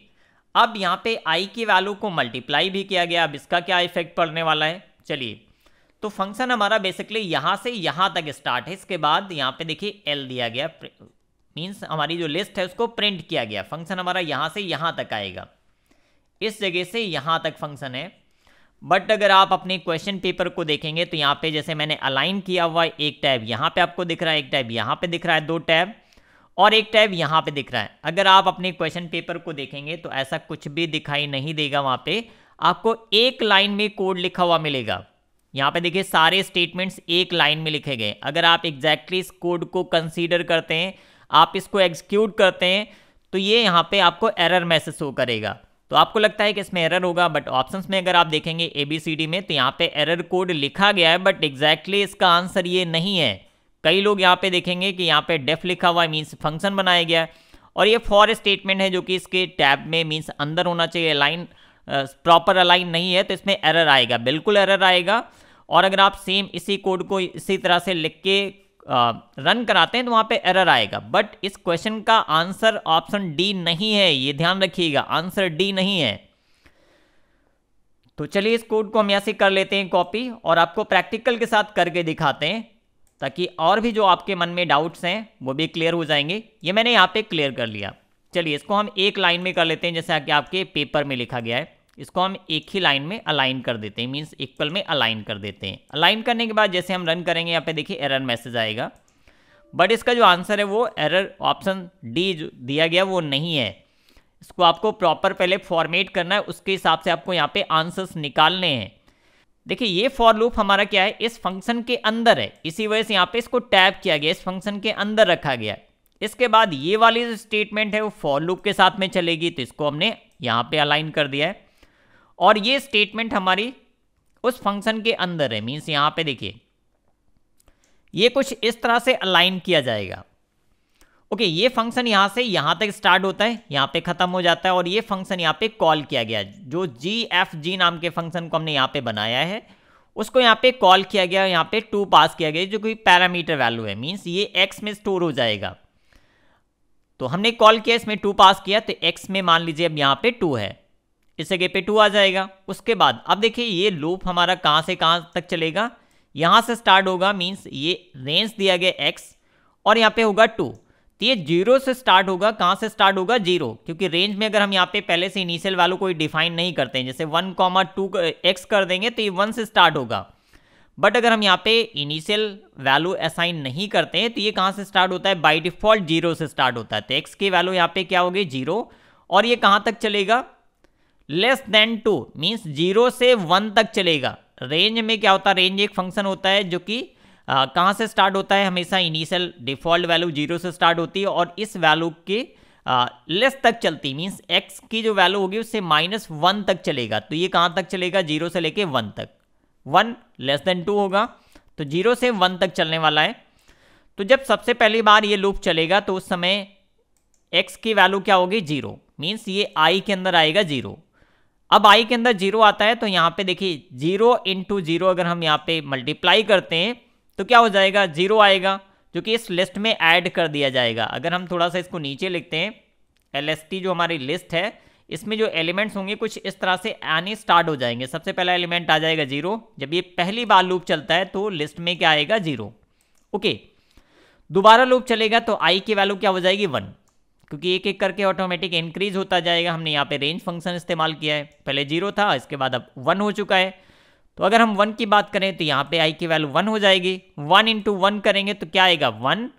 [SPEAKER 1] अब यहाँ पे आई की वैल्यू को मल्टीप्लाई भी किया गया अब इसका क्या इफेक्ट पड़ने वाला है चलिए तो फंक्शन हमारा बेसिकली यहाँ से यहाँ तक स्टार्ट है इसके बाद यहाँ पे देखिए एल दिया गया मीन्स हमारी जो लिस्ट है उसको प्रिंट किया गया फंक्शन हमारा यहाँ से यहाँ तक आएगा इस जगह से यहाँ तक फंक्शन है बट अगर आप अपने क्वेश्चन पेपर को देखेंगे तो यहाँ पे जैसे मैंने अलाइन किया हुआ है एक टैब यहाँ पे आपको दिख रहा है एक टैब यहाँ पे दिख रहा है दो टैब और एक टैब यहाँ पे दिख रहा है अगर आप अपने क्वेश्चन पेपर को देखेंगे तो ऐसा कुछ भी दिखाई नहीं देगा वहाँ पे आपको एक लाइन में कोड लिखा हुआ मिलेगा यहाँ पे देखिए सारे स्टेटमेंट्स एक लाइन में लिखे गए अगर आप एग्जैक्टली इस कोड को कंसीडर करते हैं आप इसको एग्जीक्यूट करते हैं तो ये यहाँ पे आपको एरर मैसेज शो करेगा तो आपको लगता है कि इसमें एरर होगा बट ऑप्शंस में अगर आप देखेंगे ए बी सी डी में तो यहाँ पे एरर कोड लिखा गया है बट एग्जैक्टली exactly इसका आंसर ये नहीं है कई लोग यहाँ पे देखेंगे कि यहाँ पे डेफ लिखा हुआ है मीन्स फंक्शन बनाया गया है और ये फॉर स्टेटमेंट है जो कि इसके टैब में मीन्स अंदर होना चाहिए लाइन प्रॉपर अलाइन नहीं है तो इसमें एरर आएगा बिल्कुल एरर आएगा और अगर आप सेम इसी कोड को इसी तरह से लिख के रन कराते हैं तो वहाँ पे एरर आएगा बट इस क्वेश्चन का आंसर ऑप्शन डी नहीं है ये ध्यान रखिएगा आंसर डी नहीं है तो चलिए इस कोड को हम यहाँ से कर लेते हैं कॉपी और आपको प्रैक्टिकल के साथ करके दिखाते हैं ताकि और भी जो आपके मन में डाउट्स हैं वो भी क्लियर हो जाएंगे ये मैंने यहाँ पे क्लियर कर लिया चलिए इसको हम एक लाइन में कर लेते हैं जैसा कि आपके पेपर में लिखा गया है इसको हम एक ही लाइन में अलाइन कर देते हैं मीन्स इक्वल में अलाइन कर देते हैं अलाइन करने के बाद जैसे हम रन करेंगे यहाँ पे देखिए एरर मैसेज आएगा बट इसका जो आंसर है वो एरर ऑप्शन डी जो दिया गया वो नहीं है इसको आपको प्रॉपर पहले फॉर्मेट करना है उसके हिसाब से आपको यहाँ पे आंसर्स निकालने हैं देखिए ये फॉर लूप हमारा क्या है इस फंक्शन के अंदर है इसी वजह से यहाँ पे इसको टैप किया गया इस फंक्शन के अंदर रखा गया इसके बाद ये वाली जो स्टेटमेंट है वो फॉर लूप के साथ में चलेगी तो इसको हमने यहाँ पे अलाइन कर दिया है और ये स्टेटमेंट हमारी उस फंक्शन के अंदर है मीन्स यहाँ पे देखिए ये कुछ इस तरह से अलाइन किया जाएगा ओके ये फंक्शन यहाँ से यहाँ तक स्टार्ट होता है यहाँ पे ख़त्म हो जाता है और ये फंक्शन यहाँ पे कॉल किया गया जो जी एफ जी नाम के फंक्शन को हमने यहाँ पे बनाया है उसको यहाँ पे कॉल किया गया यहाँ पे टू पास किया गया जो कि पैरामीटर वैल्यू है मीन्स ये एक्स में स्टोर हो जाएगा तो हमने कॉल किया इसमें टू पास किया तो एक्स में मान लीजिए अब यहाँ पे टू है इस जगह पे टू आ जाएगा उसके बाद अब देखिए ये लूप हमारा कहाँ से कहाँ तक चलेगा यहाँ से स्टार्ट होगा मीन्स ये रेंज दिया गया एक्स और यहाँ पे होगा टू तो ये जीरो से स्टार्ट होगा कहाँ से स्टार्ट होगा जीरो क्योंकि रेंज में अगर हम यहाँ पे पहले से इनिशियल वैल्यू कोई डिफाइन नहीं करते हैं जैसे वन कॉमा टू एक्स कर देंगे तो ये वन से स्टार्ट होगा बट अगर हम यहाँ पे इनिशियल वैल्यू असाइन नहीं करते हैं तो ये कहाँ से स्टार्ट होता है बाई डिफॉल्ट जीरो से स्टार्ट होता है तो एक्स की वैल्यू यहाँ पे क्या होगी जीरो और ये कहाँ तक चलेगा less than two means zero से वन तक चलेगा रेंज में क्या होता है रेंज एक फंक्शन होता है जो कि कहाँ से स्टार्ट होता है हमेशा इनिशियल डिफॉल्ट वैल्यू जीरो से स्टार्ट होती है और इस वैल्यू के लेस तक चलती मीन्स एक्स की जो वैल्यू होगी उससे माइनस वन तक चलेगा तो ये कहाँ तक चलेगा जीरो से लेके वन तक वन लेस देन टू होगा तो जीरो से वन तक चलने वाला है तो जब सबसे पहली बार ये लूप चलेगा तो उस समय एक्स की वैल्यू क्या होगी जीरो मीन्स ये आई के अंदर आएगा जीरो अब आई के अंदर जीरो आता है तो यहाँ पे देखिए जीरो इंटू जीरो अगर हम यहाँ पे मल्टीप्लाई करते हैं तो क्या हो जाएगा जीरो आएगा जो कि इस लिस्ट में ऐड कर दिया जाएगा अगर हम थोड़ा सा इसको नीचे लिखते हैं एल जो हमारी लिस्ट है इसमें जो एलिमेंट्स होंगे कुछ इस तरह से आने स्टार्ट हो जाएंगे सबसे पहला एलिमेंट आ जाएगा जीरो जब ये पहली बार लूप चलता है तो लिस्ट में क्या आएगा जीरो ओके दोबारा लूप चलेगा तो आई की वैल्यू क्या हो जाएगी वन क्योंकि एक एक करके ऑटोमेटिक इंक्रीज होता जाएगा हमने यहाँ पे रेंज फंक्शन इस्तेमाल किया है पहले जीरो था इसके बाद अब वन हो चुका है तो अगर हम वन की बात करें तो यहाँ पे आई की वैल्यू वन हो जाएगी वन इंटू वन करेंगे तो क्या आएगा वन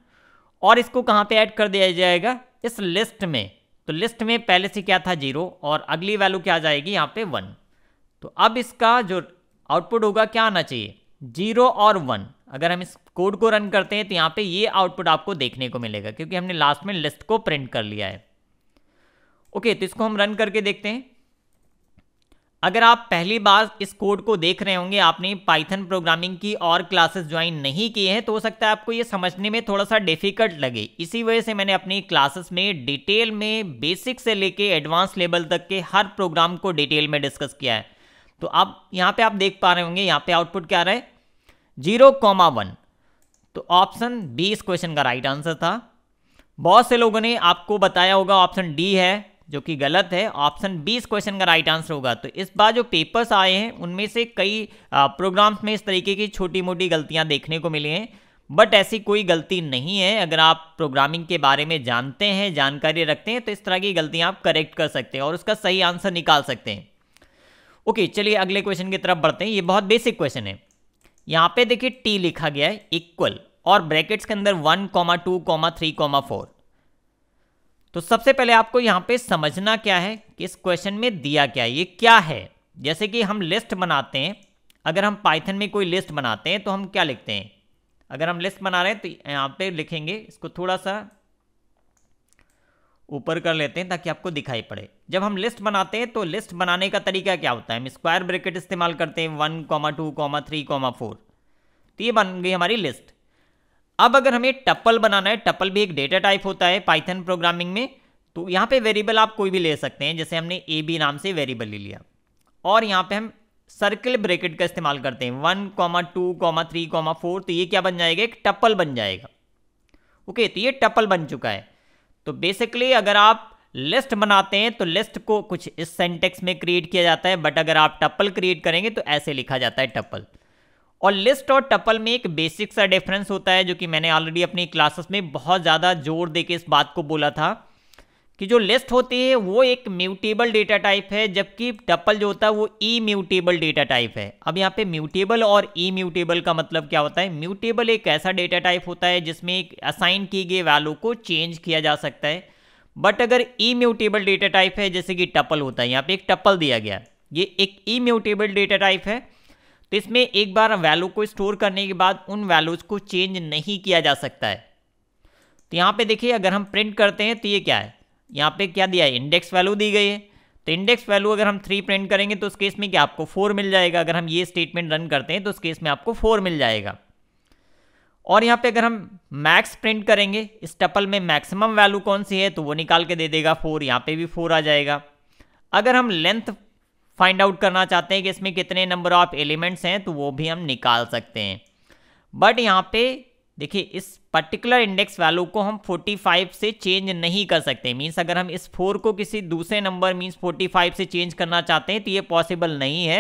[SPEAKER 1] और इसको कहाँ पे ऐड कर दिया जाएगा इस लिस्ट में तो लिस्ट में पहले से क्या था जीरो और अगली वैल्यू क्या आ जाएगी यहाँ पे वन तो अब इसका जो आउटपुट होगा क्या आना चाहिए जीरो और वन अगर हम इस कोड को रन करते हैं तो यहाँ पे ये आउटपुट आपको देखने को मिलेगा क्योंकि हमने लास्ट में लिस्ट को प्रिंट कर लिया है ओके तो इसको हम रन करके देखते हैं अगर आप पहली बार इस कोड को देख रहे होंगे आपने पाइथन प्रोग्रामिंग की और क्लासेस ज्वाइन नहीं किए हैं तो हो सकता है आपको ये समझने में थोड़ा सा डिफिकल्ट लगे इसी वजह से मैंने अपनी क्लासेस में डिटेल में बेसिक से लेके एडवांस लेवल तक के हर प्रोग्राम को डिटेल में डिस्कस किया है तो आप यहाँ पे आप देख पा रहे होंगे यहाँ पे आउटपुट क्या रहा है जीरो कॉमा वन तो ऑप्शन बी इस क्वेश्चन का राइट आंसर था बहुत से लोगों ने आपको बताया होगा ऑप्शन डी है जो कि गलत है ऑप्शन बी इस क्वेश्चन का राइट आंसर होगा तो इस बार जो पेपर्स आए हैं उनमें से कई प्रोग्राम्स में इस तरीके की छोटी मोटी गलतियां देखने को मिली हैं बट ऐसी कोई गलती नहीं है अगर आप प्रोग्रामिंग के बारे में जानते हैं जानकारी रखते हैं तो इस तरह की गलतियां आप करेक्ट कर सकते हैं और उसका सही आंसर निकाल सकते हैं ओके चलिए अगले क्वेश्चन की तरफ बढ़ते हैं ये बहुत बेसिक क्वेश्चन है यहाँ पे देखिए टी लिखा गया है इक्वल और ब्रैकेट्स के अंदर one comma two comma three comma four तो सबसे पहले आपको यहाँ पे समझना क्या है कि इस क्वेश्चन में दिया क्या है ये क्या है जैसे कि हम लिस्ट बनाते हैं अगर हम पाइथन में कोई लिस्ट बनाते हैं तो हम क्या लिखते हैं अगर हम लिस्ट बना रहे हैं तो यहाँ पे लिखेंगे इसको थोड़ा सा ऊपर कर लेते हैं ताकि आपको दिखाई पड़े जब हम लिस्ट बनाते हैं तो लिस्ट बनाने का तरीका क्या होता है हम स्क्वायर ब्रैकेट इस्तेमाल करते हैं one comma two comma three comma four तो ये बन गई हमारी लिस्ट अब अगर हमें टप्पल बनाना है टप्पल भी एक डेटा टाइप होता है पाइथन प्रोग्रामिंग में तो यहाँ पे वेरिएबल आप कोई भी ले सकते हैं जैसे हमने ए बी नाम से वेरिएबल ले लिया और यहाँ पे हम सर्किल ब्रेकेट का इस्तेमाल करते हैं one comma two comma three comma four तो ये क्या बन जाएगा एक टप्पल बन जाएगा ओके तो ये टप्पल बन चुका है तो बेसिकली अगर आप लिस्ट बनाते हैं तो लिस्ट को कुछ इस सेंटेक्स में क्रिएट किया जाता है बट अगर आप टप्पल क्रिएट करेंगे तो ऐसे लिखा जाता है टप्पल और लिस्ट और टप्पल में एक बेसिक सा डिफरेंस होता है जो कि मैंने ऑलरेडी अपनी क्लासेस में बहुत ज़्यादा जोर दे इस बात को बोला था कि जो लिस्ट होती है वो एक म्यूटेबल डेटा टाइप है जबकि टपल जो होता है वो ई म्यूटेबल डेटा टाइप है अब यहाँ पे म्यूटेबल और ई म्यूटेबल का मतलब क्या होता है म्यूटेबल एक ऐसा डेटा टाइप होता है जिसमें एक असाइन की गई वैल्यू को चेंज किया जा सकता है बट अगर ई म्यूटेबल डेटा टाइप है जैसे कि टप्पल होता है यहाँ पे एक टप्पल दिया गया ये एक ई म्यूटेबल डेटा टाइप है तो इसमें एक बार वैल्यू को स्टोर करने के बाद उन वैल्यूज़ को चेंज नहीं किया जा सकता है तो यहाँ पे देखिए अगर हम प्रिंट करते हैं तो ये क्या है यहाँ पे क्या दिया है इंडेक्स वैल्यू दी गई है तो इंडेक्स वैल्यू अगर हम थ्री प्रिंट करेंगे तो उस केस में क्या आपको फोर मिल जाएगा अगर हम ये स्टेटमेंट रन करते हैं तो उस केस में आपको फोर मिल जाएगा और यहाँ पे अगर हम मैक्स प्रिंट करेंगे इस टपल में मैक्सिमम वैल्यू कौन सी है तो वो निकाल के दे देगा फोर यहाँ पे भी फोर आ जाएगा अगर हम लेंथ फाइंड आउट करना चाहते हैं कि इसमें कितने नंबर ऑफ एलिमेंट्स हैं तो वो भी हम निकाल सकते हैं बट यहाँ पे देखिए इस पर्टिकुलर इंडेक्स वैल्यू को हम 45 से चेंज नहीं कर सकते मीन्स अगर हम इस फोर को किसी दूसरे नंबर मीन्स 45 से चेंज करना चाहते हैं तो ये पॉसिबल नहीं है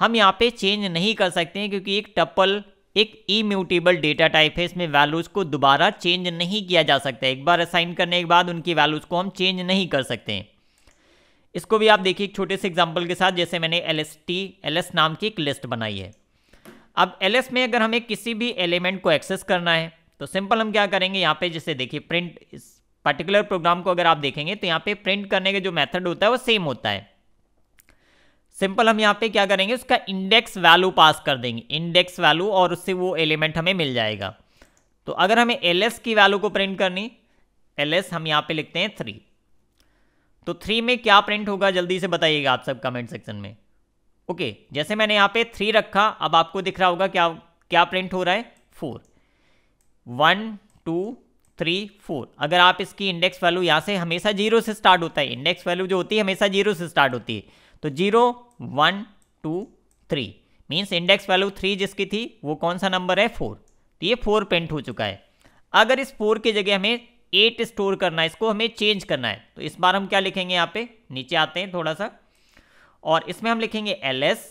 [SPEAKER 1] हम यहाँ पे चेंज नहीं कर सकते हैं क्योंकि एक टपल एक इम्यूटेबल डेटा टाइप है इसमें वैल्यूज़ को दोबारा चेंज नहीं किया जा सकता एक बार असाइन करने के बाद उनकी वैल्यूज़ को हम चेंज नहीं कर सकते हैं इसको भी आप देखिए एक छोटे से एग्जाम्पल के साथ जैसे मैंने L S T L S नाम की एक लिस्ट बनाई है अब एल में अगर हमें किसी भी एलिमेंट को एक्सेस करना है तो सिंपल हम क्या करेंगे यहाँ पे जैसे देखिए प्रिंट इस पर्टिकुलर प्रोग्राम को अगर आप देखेंगे तो यहाँ पे प्रिंट करने का जो मेथड होता है वो सेम होता है सिंपल हम यहाँ पे क्या करेंगे उसका इंडेक्स वैल्यू पास कर देंगे इंडेक्स वैल्यू और उससे वो एलिमेंट हमें मिल जाएगा तो अगर हमें एल की वैल्यू को प्रिंट करनी एल हम यहाँ पे लिखते हैं थ्री तो थ्री में क्या प्रिंट होगा जल्दी से बताइएगा आप सब कमेंट सेक्शन में ओके okay, जैसे मैंने यहाँ पे थ्री रखा अब आपको दिख रहा होगा क्या क्या प्रिंट हो रहा है four one two three four अगर आप इसकी इंडेक्स वैल्यू यहाँ से हमेशा जीरो से स्टार्ट होता है इंडेक्स वैल्यू जो होती है हमेशा जीरो से स्टार्ट होती है तो zero one two three means index value three जिसकी थी वो कौन सा नंबर है फोर तो ये फोर प्रिंट हो चुका है अगर इस फोर की जगह हमें एट स्टोर करना है इसको हमें चेंज करना है तो इस बार हम क्या लिखेंगे यहाँ पे नीचे आते हैं थोड़ा सा और इसमें हम लिखेंगे एल एस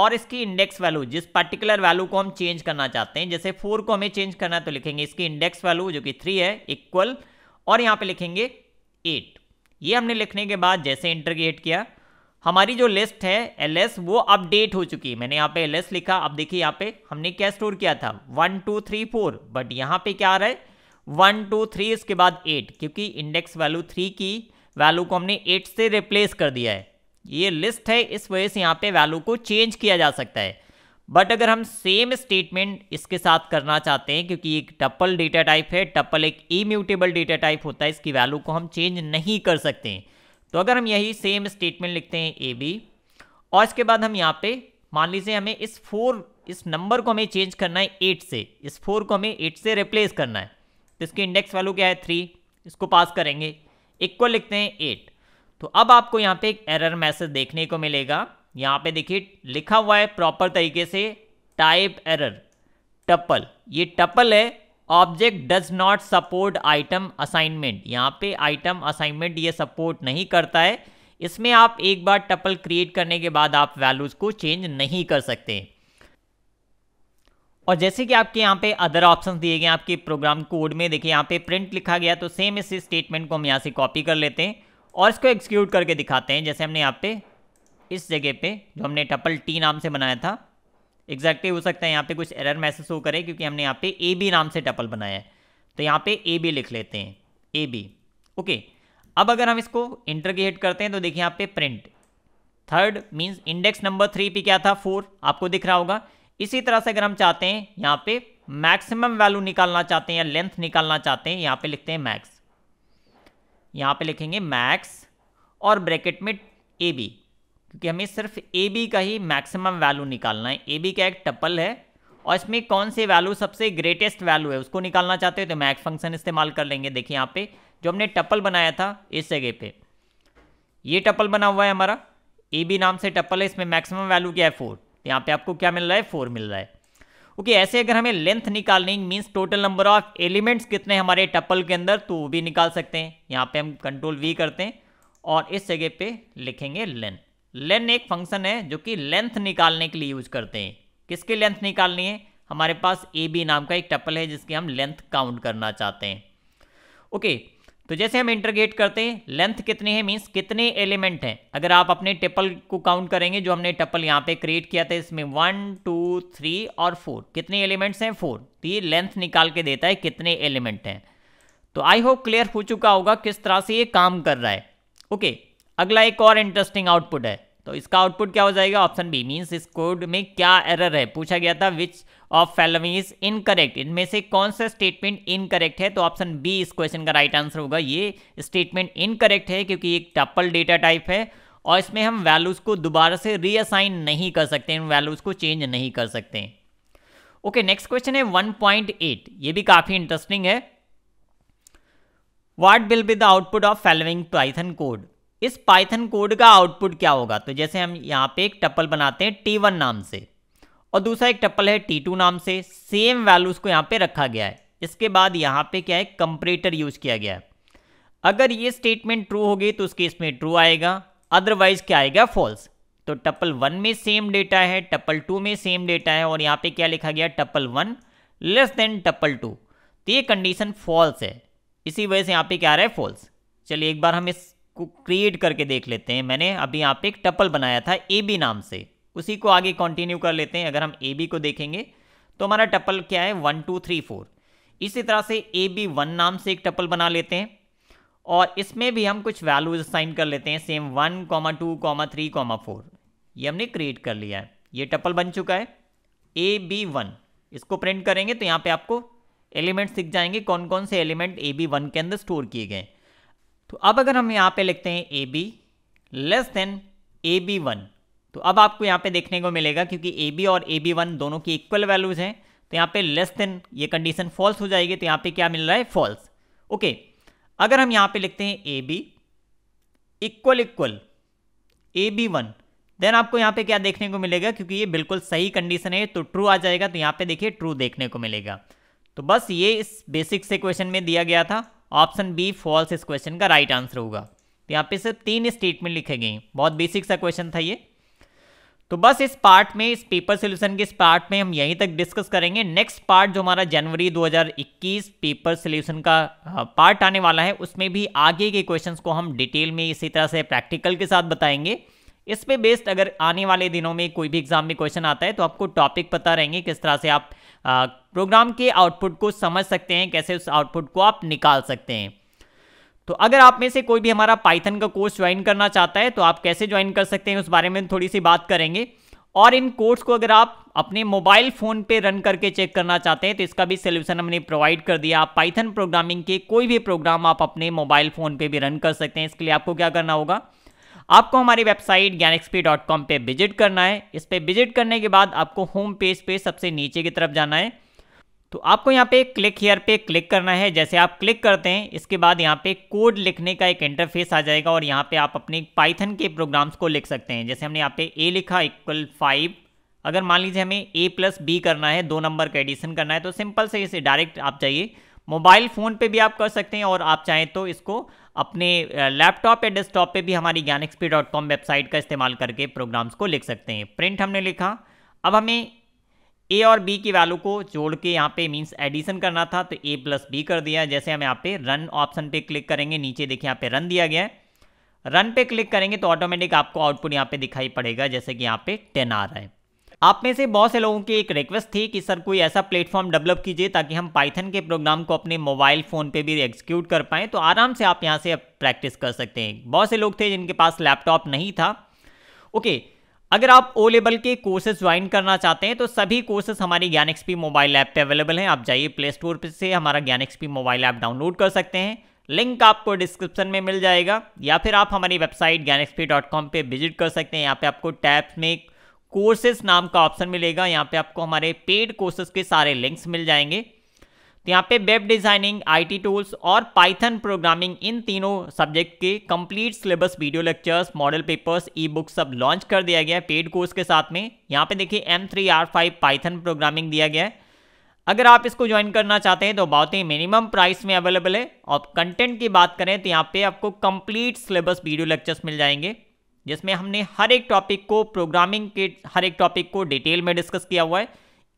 [SPEAKER 1] और इसकी इंडेक्स वैल्यू जिस पर्टिकुलर वैल्यू को हम चेंज करना चाहते हैं जैसे फोर को हमें चेंज करना है तो लिखेंगे इसकी इंडेक्स वैल्यू जो कि थ्री है इक्वल और यहाँ पे लिखेंगे एट ये हमने लिखने के बाद जैसे इंटरगेट किया हमारी जो लिस्ट है एल एस वो अपडेट हो चुकी है मैंने यहाँ पे एल एस लिखा अब देखिए यहाँ पे हमने क्या स्टोर किया था one two three four but यहाँ पे क्या आ रहा है वन टू थ्री इसके बाद एट क्योंकि इंडेक्स वैल्यू थ्री की वैल्यू को हमने एट से रिप्लेस कर दिया है ये लिस्ट है इस वजह से यहाँ पे वैल्यू को चेंज किया जा सकता है बट अगर हम सेम स्टेटमेंट इसके साथ करना चाहते हैं क्योंकि एक टप्पल डेटा टाइप है टप्पल एक इम्यूटेबल डेटा टाइप होता है इसकी वैल्यू को हम चेंज नहीं कर सकते हैं तो अगर हम यही सेम स्टेटमेंट लिखते हैं ए बी और इसके बाद हम यहाँ पे मान लीजिए हमें इस फोर इस नंबर को हमें चेंज करना है एट से इस फोर को हमें एट से रिप्लेस करना है तो इसकी इंडेक्स वैल्यू क्या है थ्री इसको पास करेंगे इक्वल लिखते हैं एट तो अब आपको यहाँ पे एक एरर मैसेज देखने को मिलेगा यहाँ पे देखिए लिखा हुआ है प्रॉपर तरीके से टाइप एरर टपल ये टपल है object does not support item assignment यहाँ पे आइटम असाइनमेंट ये सपोर्ट नहीं करता है इसमें आप एक बार टपल क्रिएट करने के बाद आप वैल्यूज़ को चेंज नहीं कर सकते और जैसे कि आपके यहाँ पे अदर ऑप्शन दिए गए आपके प्रोग्राम कोड में देखिए यहाँ पे प्रिंट लिखा गया तो सेम इस स्टेटमेंट को हम यहाँ से कॉपी कर लेते हैं और इसको एक्सक्यूट करके दिखाते हैं जैसे हमने यहाँ पे इस जगह पे जो हमने टपल टी नाम से बनाया था एग्जैक्टली हो सकता है यहाँ पे कुछ एरर मैसेज हो करे क्योंकि हमने यहाँ पे ए बी नाम से टपल बनाया है तो यहाँ पे ए बी लिख लेते हैं ए बी ओके अब अगर हम इसको इंटरगेट करते हैं तो देखिए यहाँ पे print third means index number three पे क्या था फोर आपको दिख रहा होगा इसी तरह से अगर हम चाहते हैं यहाँ पे मैक्सिमम वैल्यू निकालना चाहते हैं या लेंथ निकालना चाहते हैं यहाँ पे लिखते हैं मैक्स यहाँ पे लिखेंगे मैक्स और ब्रैकेट में ए बी क्योंकि हमें सिर्फ ए बी का ही मैक्सिमम वैल्यू निकालना है ए बी का एक टपल है और इसमें कौन सी वैल्यू सबसे ग्रेटेस्ट वैल्यू है उसको निकालना चाहते हो तो मैक्स फंक्शन इस्तेमाल कर लेंगे देखिए यहाँ पे जो हमने टपल बनाया था इस जगह पे ये टपल बना हुआ है हमारा ए बी नाम से टपल है इसमें मैक्सिमम वैल्यू क्या है फोर तो यहाँ पे आपको क्या मिल रहा है फोर मिल रहा है ओके ऐसे अगर हमें लेंथ निकालनी means total number of elements कितने हमारे टप्पल के अंदर तो वो भी निकाल सकते हैं यहाँ पे हम कंट्रोल वी करते हैं और इस जगह पे लिखेंगे लेन लेंथ एक फंक्शन है जो कि लेंथ निकालने के लिए यूज करते हैं किसकी लेंथ निकालनी है हमारे पास ए बी नाम का एक टप्पल है जिसकी हम लेंथ काउंट करना चाहते हैं ओके okay, तो जैसे हम इंटरगेट करते हैं लेंथ कितने हैं मीन्स कितने एलिमेंट हैं अगर आप अपने टिपल को काउंट करेंगे जो हमने टप्पल यहाँ पे क्रिएट किया था इसमें वन टू थ्री और फोर कितने एलिमेंट्स हैं फोर तो ये लेंथ निकाल के देता है कितने एलिमेंट हैं तो आई होप क्लियर हो चुका होगा किस तरह से ये काम कर रहा है ओके अगला एक और इंटरेस्टिंग आउटपुट है तो इसका आउटपुट क्या हो जाएगा ऑप्शन बी मीन इस कोड में क्या एरर है पूछा गया था which of following is incorrect इनमें से कौन सा स्टेटमेंट इनकरेक्ट है तो ऑप्शन बी इस क्वेश्चन का राइट आंसर होगा ये स्टेटमेंट इनकरेक्ट है क्योंकि एक टप्पल डेटा टाइप है और इसमें हम वैल्यूज़ को दोबारा से रीअसाइन नहीं कर सकते इन वैल्यूज़ को चेंज नहीं कर सकते ओके नेक्स्ट क्वेश्चन है 1.8 ये भी काफ़ी इंटरेस्टिंग है what will be the output of following Python code इस पाइथन कोड का आउटपुट क्या होगा तो जैसे हम यहाँ पे एक टप्पल बनाते हैं टी वन नाम से और दूसरा एक टप्पल है टी टू नाम से सेम वैल्यूज को यहाँ पे रखा गया है इसके बाद यहाँ पे क्या है कंपरेटर यूज किया गया है अगर ये स्टेटमेंट ट्रू होगी तो उस केस में ट्रू आएगा अदरवाइज क्या आएगा फॉल्स तो टप्पल वन में सेम डेटा है टप्पल टू में सेम डेटा है और यहाँ पे क्या लिखा गया tuple one less than tuple two तो ये कंडीशन फॉल्स है इसी वजह से यहाँ पे क्या आ रहा है फॉल्स चलिए एक बार हम इस को क्रिएट करके देख लेते हैं मैंने अभी यहाँ पे एक टपल बनाया था ए बी नाम से उसी को आगे कंटिन्यू कर लेते हैं अगर हम ए बी को देखेंगे तो हमारा टपल क्या है वन टू थ्री फोर इसी तरह से ए बी वन नाम से एक टपल बना लेते हैं और इसमें भी हम कुछ वैल्यूज साइन कर लेते हैं same one comma two comma three comma four ये हमने क्रिएट कर लिया है ये टपल बन चुका है ए बी वन इसको प्रिंट करेंगे तो यहाँ पे आपको एलिमेंट सीख जाएंगे कौन कौन से एलिमेंट ए बी वन के अंदर स्टोर किए गए हैं तो अब अगर हम यहाँ पे लिखते हैं A B less than A B one तो अब आपको यहाँ पे देखने को मिलेगा क्योंकि ए बी और ए बी वन दोनों की इक्वल वैल्यूज हैं तो यहाँ पे लेस देन ये कंडीशन फॉल्स हो जाएगी तो यहाँ पे क्या मिल रहा है फॉल्स ओके अगर हम यहाँ पे लिखते हैं A B equal equal A B one then आपको यहाँ पे क्या देखने को मिलेगा क्योंकि ये बिल्कुल सही कंडीशन है तो ट्रू आ जाएगा तो यहाँ पे देखिए ट्रू देखने को मिलेगा तो बस ये इस बेसिक से क्वेश्चन में दिया गया था ऑप्शन बी फॉल्स इस क्वेश्चन का राइट आंसर होगा तो यहाँ पे सिर्फ तीन स्टेटमेंट लिखे गए बहुत बेसिक सा क्वेश्चन था ये तो बस इस पार्ट में इस पेपर सोल्यूशन के इस पार्ट में हम यहीं तक डिस्कस करेंगे नेक्स्ट पार्ट जो हमारा जनवरी 2021 पेपर सोल्यूशन का पार्ट आने वाला है उसमें भी आगे के क्वेश्चंस को हम डिटेल में इसी तरह से प्रैक्टिकल के साथ बताएंगे इस पे बेस्ड अगर आने वाले दिनों में कोई भी एग्जाम में क्वेश्चन आता है तो आपको टॉपिक पता रहेंगे किस तरह से आप प्रोग्राम के आउटपुट को समझ सकते हैं कैसे उस आउटपुट को आप निकाल सकते हैं तो अगर आप में से कोई भी हमारा पाइथन का कोर्स ज्वाइन करना चाहता है तो आप कैसे ज्वाइन कर सकते हैं उस बारे में थोड़ी सी बात करेंगे और इन कोर्स को अगर आप अपने मोबाइल फ़ोन पे रन करके चेक करना चाहते हैं तो इसका भी सोल्यूशन हमने प्रोवाइड कर दिया आप पाइथन प्रोग्रामिंग के कोई भी प्रोग्राम आप अपने मोबाइल फ़ोन पे भी रन कर सकते हैं इसके लिए आपको क्या करना होगा आपको हमारी website Gyan XP dot com पर विजिट करना है इस पर विजिट करने के बाद आपको होम पेज पे सबसे नीचे की तरफ जाना है तो आपको यहाँ पे क्लिक हेयर पे क्लिक करना है जैसे आप क्लिक करते हैं इसके बाद यहाँ पे कोड लिखने का एक इंटरफेस आ जाएगा और यहाँ पे आप अपने पाइथन के प्रोग्राम्स को लिख सकते हैं जैसे हमने यहाँ पे ए लिखा इक्वल फाइव अगर मान लीजिए हमें ए प्लस बी करना है दो नंबर का एडिशन करना है तो सिंपल से इसे डायरेक्ट आप चाहिए मोबाइल फ़ोन पे भी आप कर सकते हैं और आप चाहें तो इसको अपने लैपटॉप या डेस्कटॉप पे भी हमारी ज्ञान वेबसाइट का इस्तेमाल करके प्रोग्राम्स को लिख सकते हैं प्रिंट हमने लिखा अब हमें ए और बी की वैल्यू को जोड़ के यहाँ पे मीन्स एडिशन करना था तो ए प्लस बी कर दिया जैसे हम यहाँ पे रन ऑप्शन पे क्लिक करेंगे नीचे देखिए यहाँ पे रन दिया गया है रन पे क्लिक करेंगे तो ऑटोमेटिक आपको आउटपुट यहाँ पे दिखाई पड़ेगा जैसे कि यहाँ पे टेन आ रहा है आप में से बहुत से लोगों की एक रिक्वेस्ट थी कि सर कोई ऐसा प्लेटफॉर्म डेवलप कीजिए ताकि हम पाइथन के प्रोग्राम को अपने मोबाइल फ़ोन पे भी एग्जीक्यूट कर पाएँ तो आराम से आप यहाँ से प्रैक्टिस कर सकते हैं बहुत से लोग थे जिनके पास लैपटॉप नहीं था ओके अगर आप ओ लेवल के कोर्सेज ज्वाइन करना चाहते हैं तो सभी कोर्सेज हमारी ज्ञान एक्सपी मोबाइल ऐप पे अवेलेबल हैं आप जाइए प्ले स्टोर से हमारा ज्ञान एक्सपी मोबाइल ऐप डाउनलोड कर सकते हैं लिंक आपको डिस्क्रिप्शन में मिल जाएगा या फिर आप हमारी website Gyan XP dot com पर विजिट कर सकते हैं यहाँ पे आपको टैब्स में कोर्सेज नाम का ऑप्शन मिलेगा यहाँ पे आपको हमारे पेड कोर्सेज के सारे लिंक्स मिल जाएंगे तो यहाँ पे वेब डिज़ाइनिंग आईटी टूल्स और पाइथन प्रोग्रामिंग इन तीनों सब्जेक्ट के complete syllabus video lectures model papers e book सब लॉन्च कर दिया गया है पेड कोर्स के साथ में यहाँ पे देखिए M three R five Python programming दिया गया है अगर आप इसको ज्वाइन करना चाहते हैं तो बहुत ही मिनिमम प्राइस में अवेलेबल है और कंटेंट की बात करें तो यहाँ पे आपको कंप्लीट सिलेबस वीडियो लेक्चर्स मिल जाएंगे जिसमें हमने हर एक टॉपिक को प्रोग्रामिंग के हर एक टॉपिक को डिटेल में डिस्कस किया हुआ है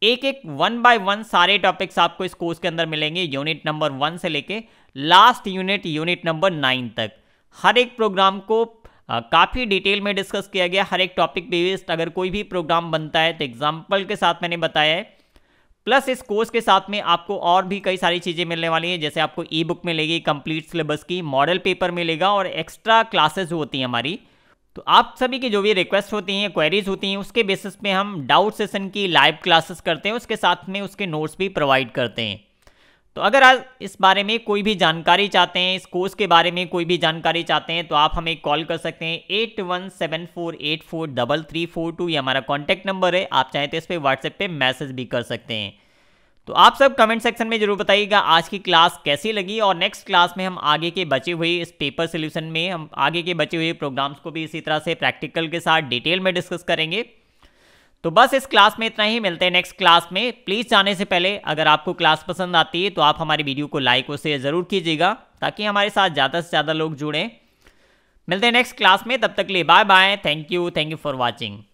[SPEAKER 1] एक एक वन बाय वन सारे टॉपिक्स आपको इस कोर्स के अंदर मिलेंगे यूनिट नंबर वन से लेके last unit unit number nine तक हर एक प्रोग्राम को काफ़ी डिटेल में डिस्कस किया गया हर एक टॉपिक बेस्ड अगर कोई भी प्रोग्राम बनता है तो एग्जाम्पल के साथ मैंने बताया है प्लस इस कोर्स के साथ में आपको और भी कई सारी चीज़ें मिलने वाली हैं जैसे आपको ई बुक मिलेगी कंप्लीट सिलेबस की मॉडल पेपर मिलेगा और एक्स्ट्रा क्लासेज होती हैं हमारी तो आप सभी की जो भी रिक्वेस्ट होती हैं क्वेरीज होती हैं उसके बेसिस पे हम डाउट सेशन की लाइव क्लासेस करते हैं उसके साथ में उसके नोट्स भी प्रोवाइड करते हैं तो अगर आप इस बारे में कोई भी जानकारी चाहते हैं इस कोर्स के बारे में कोई भी जानकारी चाहते हैं तो आप हमें कॉल कर सकते हैं eight one seven four eight four double three four two ये हमारा कॉन्टैक्ट नंबर है आप चाहें तो इस पर व्हाट्सएप पर मैसेज भी कर सकते हैं तो आप सब कमेंट सेक्शन में जरूर बताइएगा आज की क्लास कैसी लगी और नेक्स्ट क्लास में हम आगे के बचे हुए इस पेपर सोल्यूशन में हम आगे के बचे हुए प्रोग्राम्स को भी इसी तरह से प्रैक्टिकल के साथ डिटेल में डिस्कस करेंगे तो बस इस क्लास में इतना ही मिलते हैं नेक्स्ट क्लास में प्लीज़ जाने से पहले अगर आपको क्लास पसंद आती है तो आप हमारी वीडियो को लाइक और शेयर ज़रूर कीजिएगा ताकि हमारे साथ ज़्यादा से ज़्यादा लोग जुड़ें मिलते हैं नेक्स्ट क्लास में तब तक लिए bye bye thank you thank you for watching